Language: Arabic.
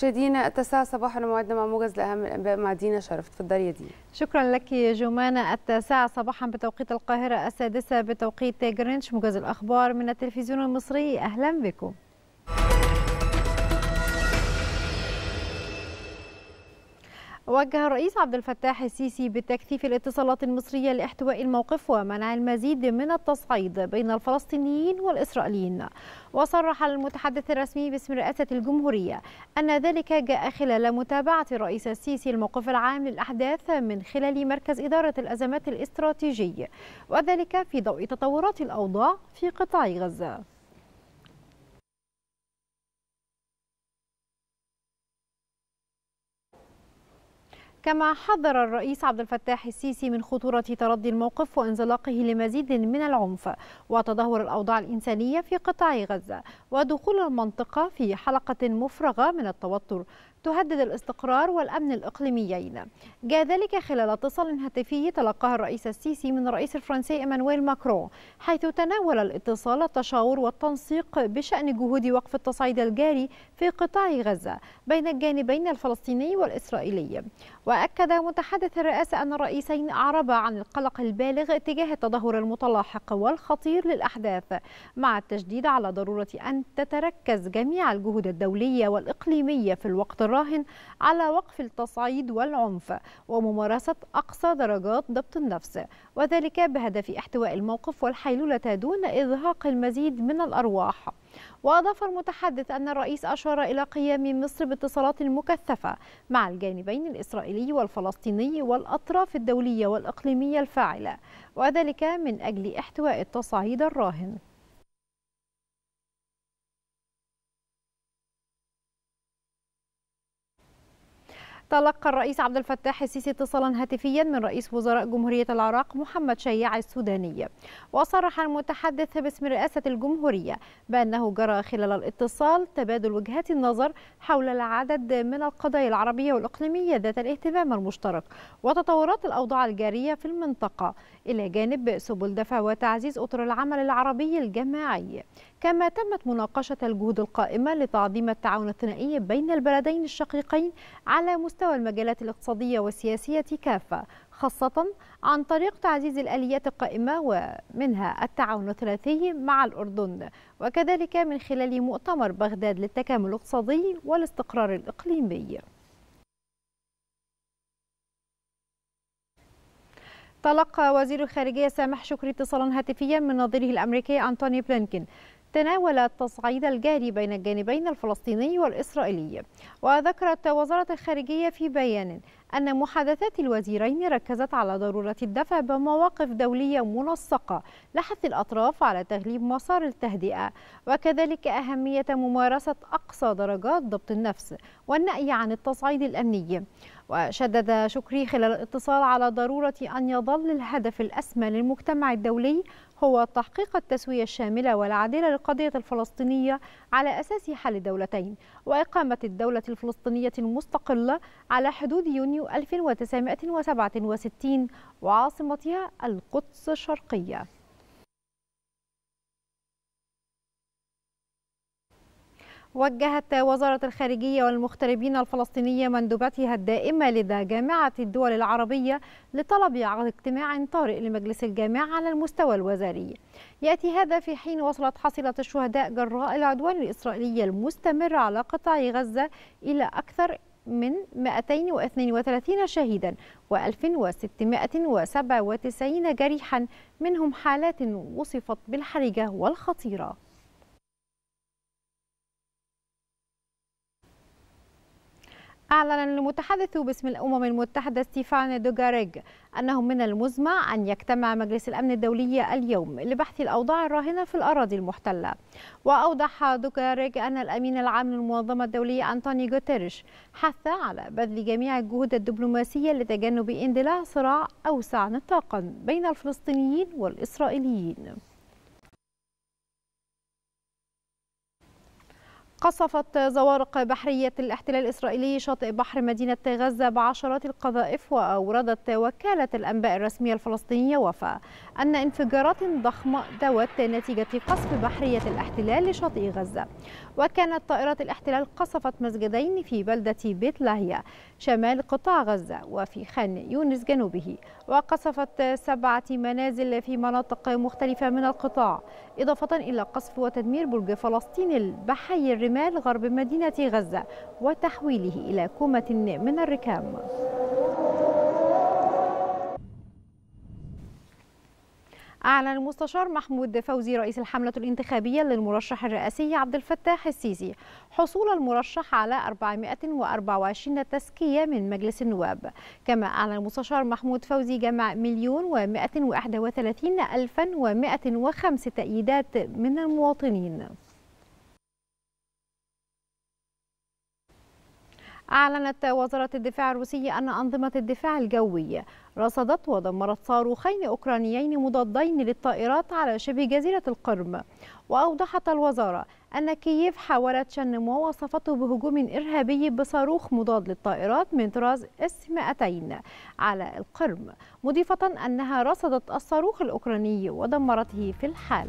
مشاهدينا التاسعة صباحا موعدنا مع موجز لأهم الأنباء مع دينا شرف تفضلي يا دينا شكرا لك يا جمانة التاسعة صباحا بتوقيت القاهرة السادسة بتوقيت جرينتش موجز الأخبار من التلفزيون المصري أهلا بكم وجه الرئيس عبد الفتاح السيسي بتكثيف الاتصالات المصرية لاحتواء الموقف ومنع المزيد من التصعيد بين الفلسطينيين والإسرائيليين وصرح المتحدث الرسمي باسم رئاسة الجمهورية أن ذلك جاء خلال متابعة الرئيس السيسي الموقف العام للأحداث من خلال مركز إدارة الأزمات الاستراتيجي وذلك في ضوء تطورات الأوضاع في قطاع غزة كما حذر الرئيس عبد الفتاح السيسي من خطورة تردي الموقف وانزلاقه لمزيد من العنف وتدهور الأوضاع الإنسانية في قطاع غزة ودخول المنطقة في حلقة مفرغة من التوتر تهدد الاستقرار والأمن الإقليميين جاء ذلك خلال اتصال هاتفي تلقاه الرئيس السيسي من الرئيس الفرنسي إيمانويل ماكرون حيث تناول الاتصال التشاور والتنسيق بشأن جهود وقف التصعيد الجاري في قطاع غزة بين الجانبين الفلسطيني والإسرائيلي وأكد متحدث الرئاسة أن الرئيسين أعربا عن القلق البالغ تجاه التدهور المتلاحق والخطير للأحداث مع التشديد على ضرورة أن تتركز جميع الجهود الدولية والإقليمية في الوقت الراهن على وقف التصعيد والعنف وممارسة أقصى درجات ضبط النفس وذلك بهدف احتواء الموقف والحيلولة دون إزهاق المزيد من الأرواح وأضاف المتحدث أن الرئيس أشار إلى قيام مصر باتصالات مكثفة مع الجانبين الإسرائيلي والفلسطيني والأطراف الدولية والإقليمية الفاعلة وذلك من أجل احتواء التصعيد الراهن تلقى الرئيس عبد الفتاح السيسي اتصالا هاتفيا من رئيس وزراء جمهورية العراق محمد شيع السوداني وصرح المتحدث باسم رئاسة الجمهورية بأنه جرى خلال الاتصال تبادل وجهات النظر حول العدد من القضايا العربية والإقليمية ذات الاهتمام المشترك وتطورات الأوضاع الجارية في المنطقة إلى جانب سبل دفع وتعزيز أطر العمل العربي الجماعي كما تمت مناقشة الجهود القائمة لتعظيم التعاون الثنائي بين البلدين الشقيقين على مستوى المجالات الاقتصادية والسياسية كافة خاصة عن طريق تعزيز الآليات القائمة ومنها التعاون الثلاثي مع الأردن وكذلك من خلال مؤتمر بغداد للتكامل الاقتصادي والاستقرار الإقليمي تلقى وزير الخارجية سامح شكري اتصالا هاتفيا من نظيره الأمريكي أنتوني بلينكين تناول التصعيد الجاري بين الجانبين الفلسطيني والإسرائيلي وذكرت وزارة الخارجية في بيان أن محادثات الوزيرين ركزت على ضرورة الدفع بمواقف دولية منسقة لحث الأطراف على تغليب مسار التهدئة وكذلك أهمية ممارسة أقصى درجات ضبط النفس والنأي عن التصعيد الأمني وشدد شكري خلال الاتصال على ضرورة أن يظل الهدف الأسمى للمجتمع الدولي هو تحقيق التسوية الشاملة والعادلة للقضية الفلسطينية على أساس حل الدولتين وإقامة الدولة الفلسطينية المستقلة على حدود يونيو 1967 وعاصمتها القدس الشرقية وجهت وزارة الخارجية والمغتربين الفلسطينية مندوبتها الدائمة لدى جامعة الدول العربية لطلب عقد اجتماع طارئ لمجلس الجامعة على المستوى الوزاري. يأتي هذا في حين وصلت حصيلة الشهداء جراء العدوان الإسرائيلي المستمر على قطاع غزة إلى أكثر من 232 شهيدا و1697 جريحا منهم حالات وصفت بالحرجة والخطيرة أعلن المتحدث باسم الأمم المتحدة ستيفان دوغاريغ أنه من المزمع أن يجتمع مجلس الأمن الدولي اليوم لبحث الأوضاع الراهنة في الأراضي المحتلة وأوضح دوغاريغ أن الأمين العام للمنظمة الدولية أنطوني غوتيريش حث على بذل جميع الجهود الدبلوماسية لتجنب اندلاع صراع أوسع نطاقا بين الفلسطينيين والإسرائيليين قصفت زوارق بحرية الاحتلال الإسرائيلي شاطئ بحر مدينة غزة بعشرات القذائف وأوردت وكالة الأنباء الرسمية الفلسطينية وفاء أن انفجارات ضخمة دوت نتيجة قصف بحرية الاحتلال لشاطئ غزة وكانت طائرات الاحتلال قصفت مسجدين في بلدة بيت لاهيا شمال قطاع غزة وفي خان يونس جنوبه وقصفت سبعة منازل في مناطق مختلفة من القطاع إضافة إلى قصف وتدمير برج فلسطين البحري الرمزي شمال غرب مدينة غزة وتحويله إلى كومة من الركام أعلن المستشار محمود فوزي رئيس الحملة الانتخابية للمرشح الرئاسي عبد الفتاح السيسي حصول المرشح على 424 تزكية من مجلس النواب كما أعلن المستشار محمود فوزي جمع مليون و131 ألفا ومائة وخمس تأييدات من المواطنين أعلنت وزارة الدفاع الروسية أن أنظمة الدفاع الجوي رصدت ودمرت صاروخين أوكرانيين مضادين للطائرات على شبه جزيرة القرم وأوضحت الوزارة أن كييف حاولت شن ما وصفته بهجوم إرهابي بصاروخ مضاد للطائرات من طراز اس 200 على القرم مضيفة أنها رصدت الصاروخ الأوكراني ودمرته في الحال